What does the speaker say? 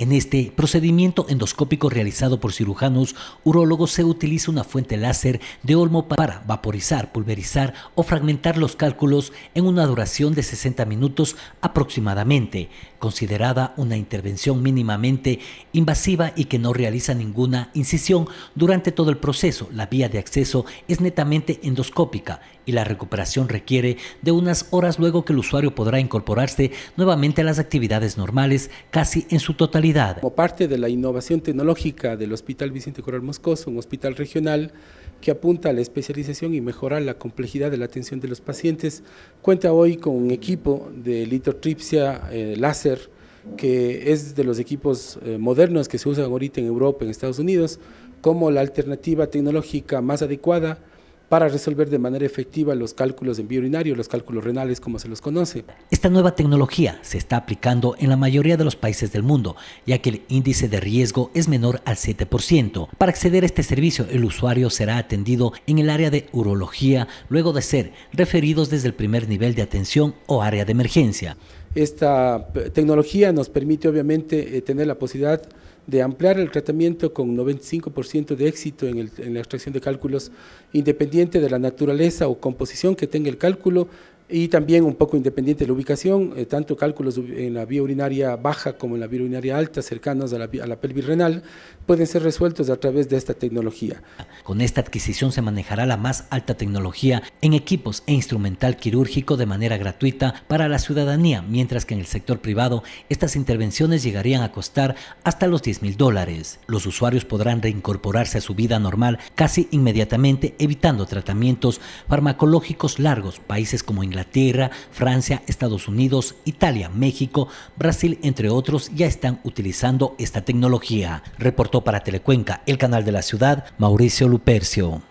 En este procedimiento endoscópico realizado por cirujanos urólogos se utiliza una fuente láser de olmo para vaporizar, pulverizar o fragmentar los cálculos en una duración de 60 minutos aproximadamente, considerada una intervención mínimamente invasiva y que no realiza ninguna incisión durante todo el proceso. La vía de acceso es netamente endoscópica y la recuperación requiere de unas horas luego que el usuario podrá incorporarse nuevamente a las actividades normales casi en su totalidad como parte de la innovación tecnológica del Hospital Vicente Coral Moscoso, un hospital regional que apunta a la especialización y mejorar la complejidad de la atención de los pacientes, cuenta hoy con un equipo de litotripsia eh, láser, que es de los equipos eh, modernos que se usan ahorita en Europa, en Estados Unidos, como la alternativa tecnológica más adecuada para resolver de manera efectiva los cálculos en vía los cálculos renales como se los conoce. Esta nueva tecnología se está aplicando en la mayoría de los países del mundo, ya que el índice de riesgo es menor al 7%. Para acceder a este servicio, el usuario será atendido en el área de urología luego de ser referidos desde el primer nivel de atención o área de emergencia. Esta eh, tecnología nos permite obviamente eh, tener la posibilidad de ampliar el tratamiento con 95% de éxito en, en, la extracción de cálculos, independiente de la naturaleza o composición que tenga el cálculo, y también un poco independiente de la ubicación, eh, tanto cálculos en la vía urinaria baja como en la vía urinaria alta, cercanos a la, a la pelvis renal, pueden ser resueltos a través de esta tecnología. Con esta adquisición se manejará la más alta tecnología en equipos e instrumental quirúrgico de manera gratuita para la ciudadanía, mientras que en el sector privado estas intervenciones llegarían a costar hasta los 10 mil dólares. Los usuarios podrán reincorporarse a su vida normal casi inmediatamente, evitando tratamientos farmacológicos largos. Países como Inglaterra, Inglaterra, Francia, Estados Unidos, Italia, México, Brasil, entre otros, ya están utilizando esta tecnología. Reportó para Telecuenca, el canal de la ciudad, Mauricio Lupercio.